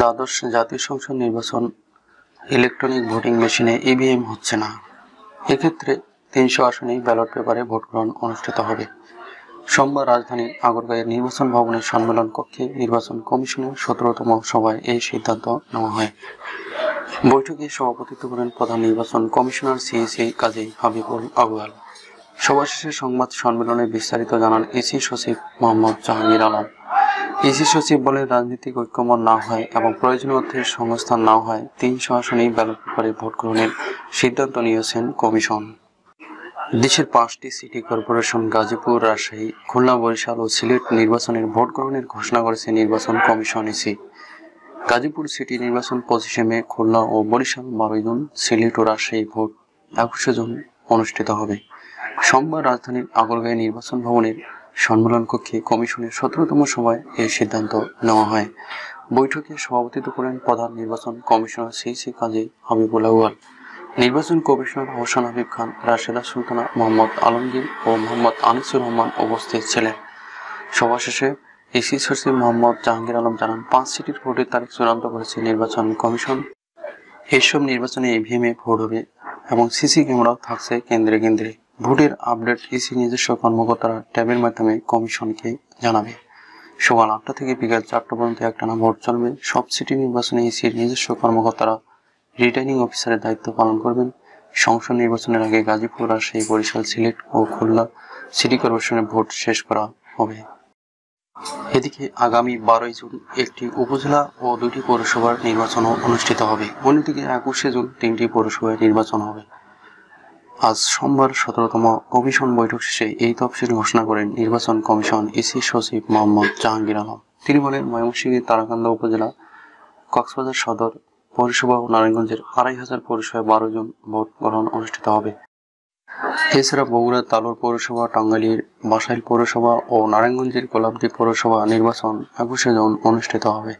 দ্বাদশ জাতীয় সংসদ নির্বাচন ইলেকট্রনিক ভোটিং মেশিনে ইভিএম হচ্ছে না এক্ষেত্রে তিনশো আসনেই ব্যালট পেপারে ভোট গ্রহণ অনুষ্ঠিত হবে সোমবার রাজধানীর আগরগাঁয়ের নির্বাচন ভবনের সম্মেলন কক্ষে নির্বাচন কমিশনের সতেরোতম সভায় এই সিদ্ধান্ত নেওয়া হয় বৈঠকে সভাপতিত্ব করেন প্রধান নির্বাচন কমিশনার সিএসি কাজী হাবিবুল আগুয়াল সভা শেষে সংবাদ সম্মেলনে বিস্তারিত জানান ইসি সচিব মোহাম্মদ জাহাঙ্গীর আলম ইসি সচিব বলে রাজনৈতিক ঐক্যমত না হয় এবং প্রয়োজনীয় অর্থে সংস্থান না হয় তিন আসনেই ব্যালট পেপারে ভোট গ্রহণের সিদ্ধান্ত নিয়েছেন কমিশন দেশের পাঁচটি সিটি কর্পোরেশন গাজীপুর রাজশাহী খুলনা বরিশাল ও সিলেট নির্বাচনের ভোট গ্রহণের ঘোষণা করেছে নির্বাচন কমিশন ইসি গাজীপুর সিটি নির্বাচন পঁচিশে মে খুলনা ও বরিশাল বারোই জুন সিলেট ও রাজশাহী ভোট একুশে জুন অনুষ্ঠিত হবে সোমবার রাজধানীর আগরগাঁয় নির্বাচন ভবনের সম্মেলন কক্ষে কমিশনের সতেরোতম সময় এই সিদ্ধান্ত নেওয়া হয় বৈঠকে সভাপতিত্ব করেন প্রধান নির্বাচন commissioner C C Kazi Habibul Awal নির্বাচন কমিশনার হোসান হাবিব খান রাশেদা সুলতানা মোহাম্মদ আলমগীর ও মোহাম্মদ আনিসুর রহমান উপস্থিত ছিলেন সভা শেষে এসি সচিব মোহাম্মদ জাহাঙ্গীর আলম জানান পাঁচ সিটির ভোটের তারিখ চূড়ান্ত করেছে নির্বাচন কমিশন এসব নির্বাচনে ইভিএমে ভোট হবে এবং সিসি ক্যামেরাও থাকছে কেন্দ্রে কেন্দ্রে ভোটের আপডেট ইসি নিজস্ব কর্মকর্তারা ট্যাবের মাধ্যমে কমিশনকে জানাবে সকাল আটটা থেকে বিকাল চারটা পর্যন্ত একটানা ভোট চলবে সব সিটি নির্বাচনে ইসির নিজস্ব কর্মকর্তারা রিটার্নিং অফিসারের দায়িত্ব পালন করবেন সংসদ নির্বাচনের আগে গাজীপুর রাজশাহী বরিশাল সিলেট ও খুলনা সিটি কর্পোরেশনের ভোট শেষ করা হবে এদিকে আগামী বারোই জুন একটি উপজেলা ও দুটি পৌরসভার নির্বাচনও অনুষ্ঠিত হবে অন্যদিকে একুশে জুন তিনটি পৌরসভায় নির্বাচন হবে আজ সোমবার সতেরোতম কমিশন বৈঠক শেষে এই তফসিল ঘোষণা করেন নির্বাচন কমিশন ইসি সচিব মোহাম্মদ জাহাঙ্গীর আলম তিনি বলেন ময়মনসিংহের তারাকান্দা উপজেলা কক্সবাজার সদর পৌরসভা ও নারায়ণগঞ্জের আড়াই হাজার পৌরসভায় বারো জন ভোট গ্রহণ অনুষ্ঠিত হবে এছাড়া বগুড়ার তালোর পৌরসভা টাঙ্গাইলের বাসাইল পৌরসভা ও নারায়ণগঞ্জের গোলাপদ্বীপ পৌরসভা নির্বাচন একুশে জন অনুষ্ঠিত হবে